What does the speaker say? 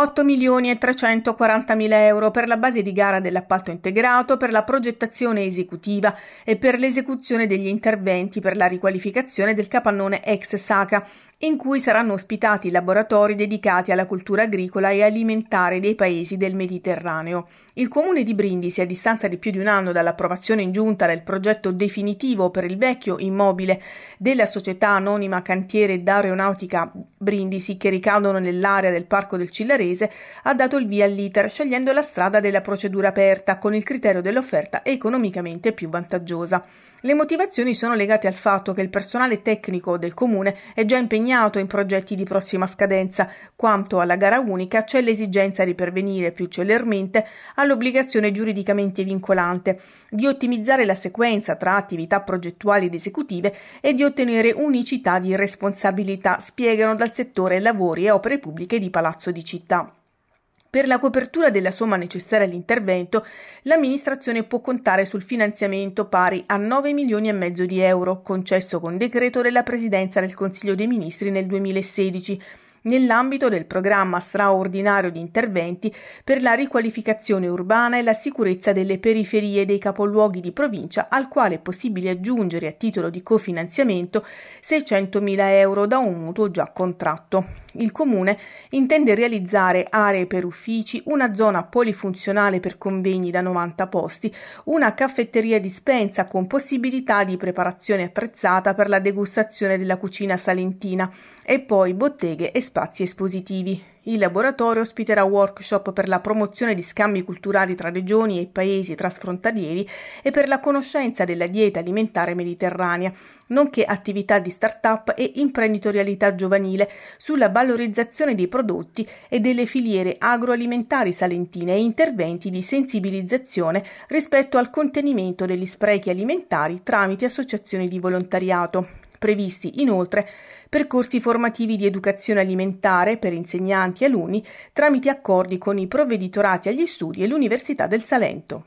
8 milioni e 340 mila euro per la base di gara dell'appalto integrato, per la progettazione esecutiva e per l'esecuzione degli interventi per la riqualificazione del capannone ex Saca in cui saranno ospitati laboratori dedicati alla cultura agricola e alimentare dei paesi del Mediterraneo. Il comune di Brindisi, a distanza di più di un anno dall'approvazione in giunta del progetto definitivo per il vecchio immobile della società anonima Cantiere d'Aeronautica Brindisi, che ricadono nell'area del Parco del Cillarese, ha dato il via all'iter scegliendo la strada della procedura aperta con il criterio dell'offerta economicamente più vantaggiosa. Le motivazioni sono legate al fatto che il personale tecnico del comune è già impegnato impegnato in progetti di prossima scadenza, quanto alla gara unica c'è l'esigenza di pervenire più celermente all'obbligazione giuridicamente vincolante, di ottimizzare la sequenza tra attività progettuali ed esecutive e di ottenere unicità di responsabilità, spiegano dal settore lavori e opere pubbliche di Palazzo di Città. Per la copertura della somma necessaria all'intervento, l'amministrazione può contare sul finanziamento pari a 9 milioni e mezzo di euro, concesso con decreto della Presidenza del Consiglio dei Ministri nel 2016 nell'ambito del programma straordinario di interventi per la riqualificazione urbana e la sicurezza delle periferie dei capoluoghi di provincia, al quale è possibile aggiungere a titolo di cofinanziamento 600.000 euro da un mutuo già contratto. Il Comune intende realizzare aree per uffici, una zona polifunzionale per convegni da 90 posti, una caffetteria dispensa con possibilità di preparazione attrezzata per la degustazione della cucina salentina e poi botteghe e spazi espositivi. Il laboratorio ospiterà workshop per la promozione di scambi culturali tra regioni e paesi trasfrontalieri e per la conoscenza della dieta alimentare mediterranea, nonché attività di start-up e imprenditorialità giovanile sulla valorizzazione dei prodotti e delle filiere agroalimentari salentine e interventi di sensibilizzazione rispetto al contenimento degli sprechi alimentari tramite associazioni di volontariato. Previsti inoltre percorsi formativi di educazione alimentare per insegnanti e alunni tramite accordi con i provveditorati agli studi e l'Università del Salento.